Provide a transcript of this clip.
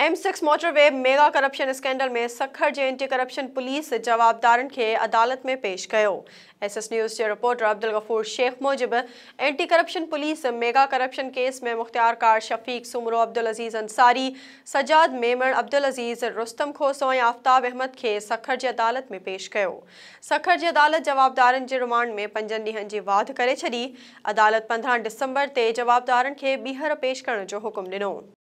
M six motorway mega corruption scandal में सखर जे anti corruption police जवाबदारनि खे अदालत में पेश कयो एस एस न्यूज़ के रिपोर्टर अब्दुल गफ़ूर शेख मूजिबि anti corruption police mega corruption case में मुख़्तियार कार शफ़ीक सुमरो अब्दुल अज़ीज़ अंसारी सजाद मेमण अब्दुल अज़ीज़ रुस्तम खोसो ऐं आफ़ताब अहमद के सखर की अदालत में पेश कयो सखर जी अदालत जवाबदारन जे रिमांड में पंजन ढीह जी वाध करे अदालत पंद्रह दिसंबर से जवाबदारनि खे ॿीहर पेश करण जो हुकुम ॾिनो